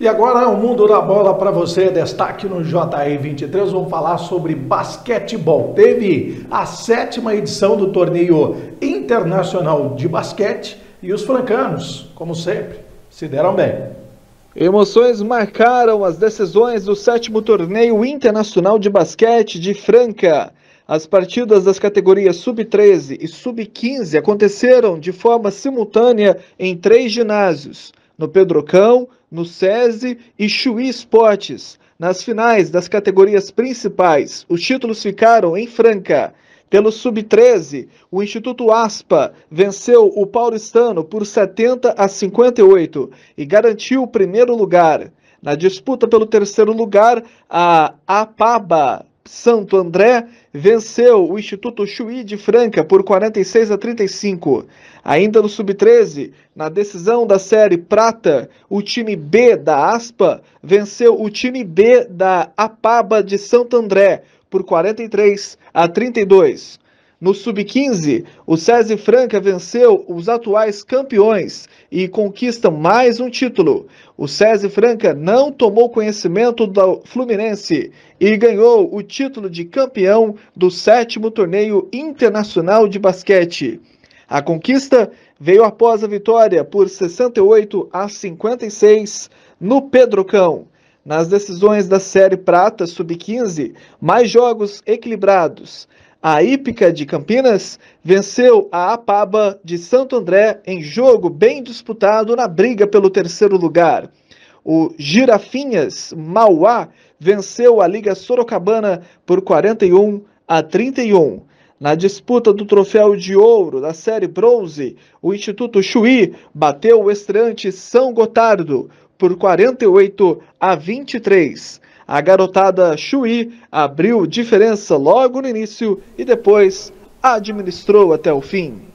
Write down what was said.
E agora é o mundo da bola para você, destaque no JE23, vamos falar sobre basquetebol. Teve a sétima edição do torneio internacional de basquete e os francanos, como sempre, se deram bem. Emoções marcaram as decisões do sétimo torneio internacional de basquete de Franca. As partidas das categorias sub-13 e sub-15 aconteceram de forma simultânea em três ginásios no Pedrocão, no SESI e Chuí Esportes. Nas finais das categorias principais, os títulos ficaram em Franca. Pelo Sub-13, o Instituto Aspa venceu o paulistano por 70 a 58 e garantiu o primeiro lugar. Na disputa pelo terceiro lugar, a APABA Santo André venceu o Instituto Chuí de Franca por 46 a 35. Ainda no Sub-13, na decisão da Série Prata, o time B da Aspa venceu o time B da Apaba de Santo André por 43 a 32. No Sub-15, o SESI Franca venceu os atuais campeões e conquista mais um título. O SESI Franca não tomou conhecimento do Fluminense e ganhou o título de campeão do sétimo torneio internacional de basquete. A conquista veio após a vitória por 68 a 56 no Pedro Cão. Nas decisões da Série Prata Sub-15, mais jogos equilibrados. A Ípica de Campinas venceu a Apaba de Santo André em jogo bem disputado na briga pelo terceiro lugar. O Girafinhas Mauá venceu a Liga Sorocabana por 41 a 31. Na disputa do troféu de ouro da série bronze, o Instituto Chuí bateu o estreante São Gotardo por 48 a 23. A garotada Chui abriu diferença logo no início e depois administrou até o fim.